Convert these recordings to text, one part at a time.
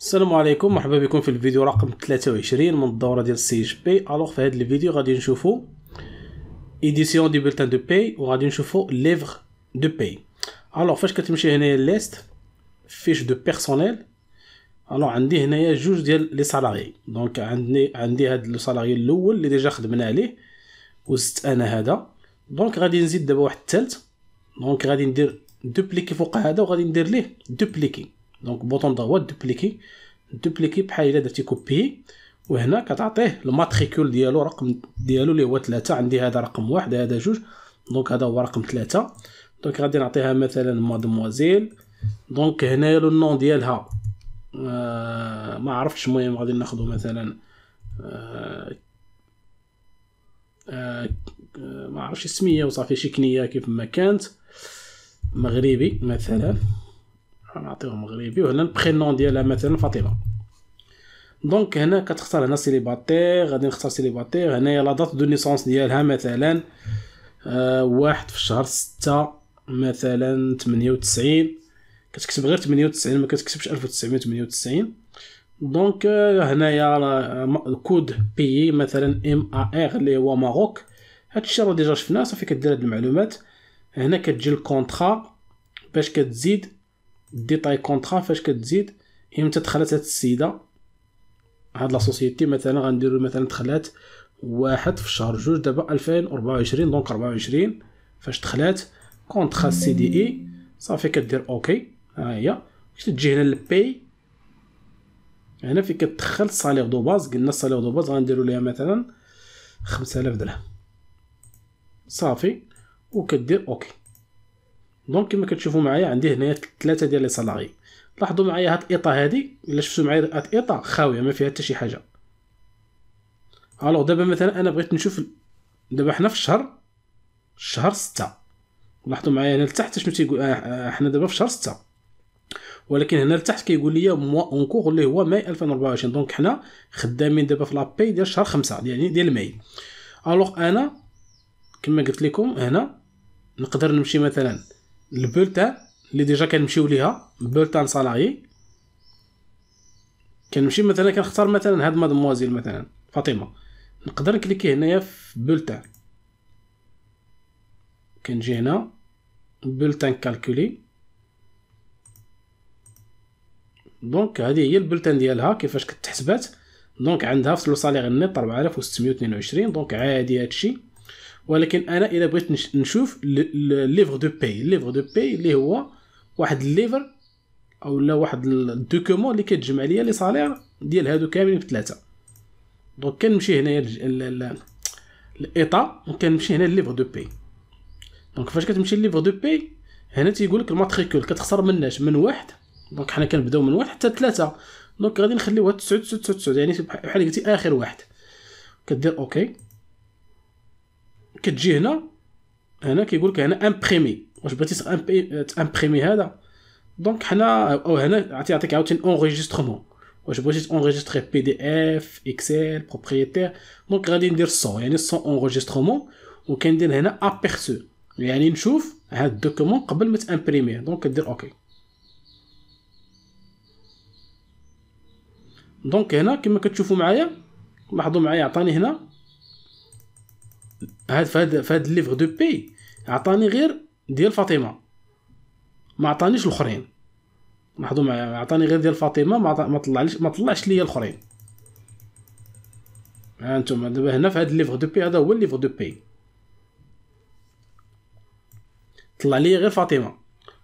السلام عليكم مرحبا بكم في الفيديو رقم 23 من الدوره ديال سي جي بي الوغ في هذا الفيديو غادي نشوفو ايديسيون دي بلتان دو بي وغادي نشوفو ليفغ دو بي الوغ فاش كتمشي هنايا ليست فيش دو بيرسونيل الوغ عندي هنايا جوج ديال لي سالاري دونك عندي عندي هاد لو سالاري الاول اللي ديجا خدمنا عليه وزدت انا هذا دونك غادي نزيد دابا واحد الثالث دونك غادي ندير دوبليكي فوق هذا وغادي ندير ليه دوبليكي دونك بوطون هو دوبليكي دوبليكي بحال الا درتي كوبي وهنا كتعطيه الماتريكول ديالو رقم ديالو اللي هو 3 عندي هذا رقم واحد هذا جوج دونك هذا هو رقم 3 دونك غادي نعطيها مثلا مادموازيل دونك هنايا لو نون ديالها آه ما عرفتش المهم غادي ناخذ مثلا آه آه ما عرفتش السميه وصافي شكنيه كيف ما كانت مغربي مثلا نعطيوه مغربي وهنا البرينون ديالها مثلا فاطمه دونك هنا كتختار هنا سيليباتير غادي نختار سيليباتير هنايا لا دات دو نيسونس ديالها مثلا آه واحد في شهر ستة مثلا تمنية كتكتب غير تمنية ما كتكتبش ألف دونك آه، هنايا كود بي مثلا ام ا ار اللي هو ماروك هادشي راه ديجا شفناه صافي كدير هاد المعلومات هنا كتجي الكونطرا باش كتزيد ديتاي كونطرا فاش كتزيد امتى دخلت هاد السيده هاد لا سوسيتي مثلا غنديرو مثلا دخلات واحد في شهر جوج دابا 2024 دونك 24 فاش دخلات كونطرا سي دي اي صافي كدير اوكي ها هي كتجي هنا للبي هنا فين كتدخل الصالير دو باز قلنا الصالير دو باز غنديرو ليها مثلا 5000 درهم صافي وكدير اوكي دونك كما كتشوفوا معايا عندي هنايا ثلاثه ديال لي سالاري لاحظوا معايا هاد الايطا هادي الا شفتوا معايا هاد الايطا خاويه ما فيها حتى شي حاجه الوغ دابا مثلا انا بغيت نشوف دابا حنا في الشهر شهر ستة لاحظوا معايا هنا لتحت شنو تيقول آه، آه، حنا دابا في شهر ستة ولكن هنا لتحت كيقول لي موا اونكور اللي هو ماي 2024 دونك حنا خدامين دابا في لاباي ديال شهر خمسة يعني ديال ماي الوغ انا كما قلت لكم هنا نقدر نمشي مثلا البولتان اللي ديجا كنمشيو ليها بولتان سالاري كنمشي مثلا كنختار مثلا هاد مادموازيل مثلا فاطمه نقدر نكليكي هنايا في بولتان كنجي هنا بولتان كالكولي دونك هذه هي البولتان ديالها كيفاش كتحسبات دونك عندها في لو سالير نيت 4622 دونك عادي هادشي ولكن انا اذا بغيت نشوف ليفر دو باي ليفر دو باي اللي هو واحد الليفر او لا واحد الدوكومون اللي كتجمع ليا لي صالير ديال هادو كاملين ثلاثه دونك كنمشي هنايا الايطا وكنمشي هنا ليفر دو باي دونك فاش كتمشي ليفر دو باي هنا تيقول لك الماتريكول كتخسر مناش من واحد دونك حنا كنبداو من واحد حتى ثلاثه دونك غادي نخليوها 9 9 9 يعني بحال قلتي اخر واحد كدير اوكي كتجي هنا هنا كيقول لك هنا امبريمي واش بغيتي تامبريمي هذا دونك حنا او هنا عطي يعطيك عاوتاني اونغيجسترومون واش بغيتي تونغيجستري بي دي اف اكسل بروبريتير دونك غادي ندير الصون يعني الصون اونغيجسترومون وكندير هنا ابيرسو يعني نشوف هاد الدوكومون قبل ما تامبريمي دونك كدير اوكي دونك هنا كما كتشوفوا معايا لاحظوا معايا عطاني هنا هاد فهاد فهاد ليفغ دو بي عطاني غير ديال فاطمه ما عطانيش الاخرين لاحظوا معايا عطاني غير ديال فاطمه ما طلعليش ما طلعش ليا الاخرين ها انتم دابا هنا في هاد ليفغ دو بي هذا هو ليفغ دو بي طلع ليا غير فاطمه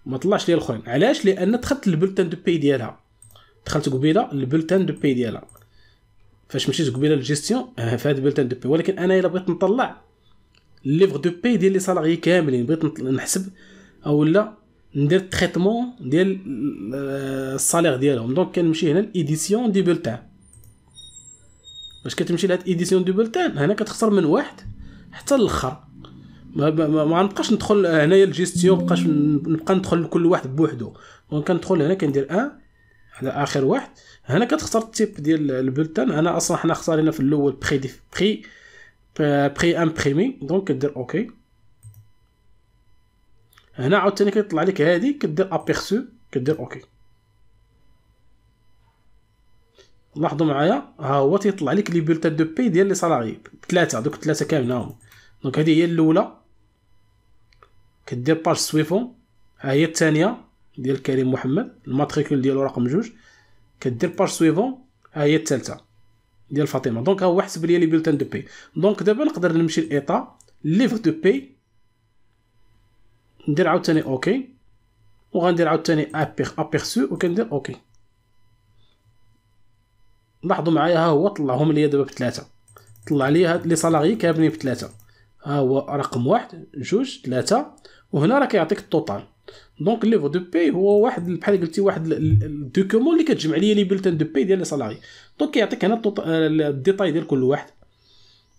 ما طلعش ليا الاخرين علاش لان دخلت البلتان دو بي ديالها دخلت قبيله البلتان دو بي ديالها فاش مشيت قبيله للجيستيون آه، في هاد البلتان دو بي ولكن انا الا بغيت نطلع ليفغ دو بي ديال لي سالاري كاملين بغيت نحسب او لا ندير تريتمون ديال الصالير آه، ديالهم دونك كنمشي هنا لاديسيون دي بولتان باش كتمشي لهاد اديسيون دو بولتان هنا كتخسر من واحد حتى الاخر ما, ما, ما نبقاش ندخل هنايا الجيستيون بقاش نبقى ندخل لكل واحد بوحدو دونك كندخل هنا كندير ان على اخر واحد هنا كتخسر التيب ديال البولتان انا اصلا حنا اختارينا في الاول بخي دي بخي بري امبريمي دونك كدير اوكي هنا عاوتاني كيطلع لك هادي كدير ابيرسو كدير اوكي لاحظوا معايا ها هو تيطلع لك لي بولتا دو بي ديال لي سالاري ثلاثه دوك ثلاثه كاملين هما دونك هذه هي الاولى كدير باج سويفون ها هي الثانيه ديال كريم محمد الماتريكول ديالو رقم جوج كدير باج سويفون ها هي الثالثه ديال فاطمه دونك هو حسب لي لي بولتان دو بي دونك دابا نقدر نمشي لايطا ليفر دو بي ندير عاوتاني اوكي وغندير عاوتاني ابيغ ابيغسو وكندير اوكي لاحظوا معايا ها هو طلعهم ليا دابا بثلاثه طلع لي هاد لي سالاري كاملين بثلاثه ها هو رقم واحد جوج ثلاثه وهنا راه كيعطيك التوتال دونك ليفر دو باي هو واحد بحال قلتي واحد الدوكيومون اللي كتجمع لي لي بلتان دو باي ديال لي سالاري دونك كيعطيك هنا الديتاي ديال كل واحد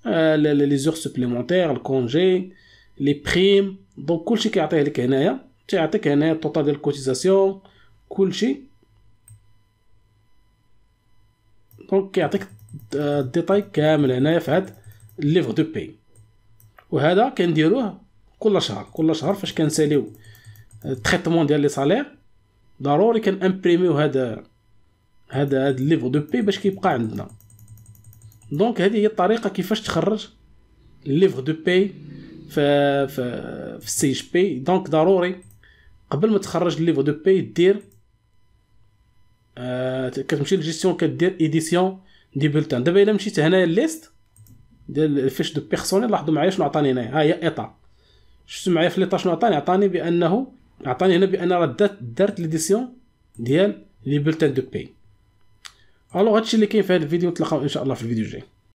لي زور سوبليمونتير الكونجي لي بريم دونك كلشي كيعطيه لك هنايا تيعطيك هنايا التوتال ديال الكوتيزاسيون كلشي دونك كيعطيك الديتاي كامل هنايا في هاد ليفر دو بي وهذا كنديروه كل شهر كل شهر فاش كنساليو التريتمون ديال لي سالير ضروري امبريميو هذا هذا هذا الليفر دو بي باش كيبقى عندنا دونك هذه هي الطريقه كيفاش تخرج الليفر دو بي في في في السي اش بي دونك ضروري قبل ما تخرج الليفر دو بي دير آه كتمشي للجيستيون كدير ايديسيون دي بولتان دابا الا مشيت هنايا ليست ديال الفيش دو بيرسونيل لاحظوا معايا شنو عطاني هنايا ها هي ايطا شفتوا معايا في ليطا شنو عطاني عطاني بانه اعطاني هنا بان ردت دارت ليديسيون ديال لي بولتان دو بي الوغ هادشي اللي كاين في هذا الفيديو نتلاقاو ان شاء الله في الفيديو الجاي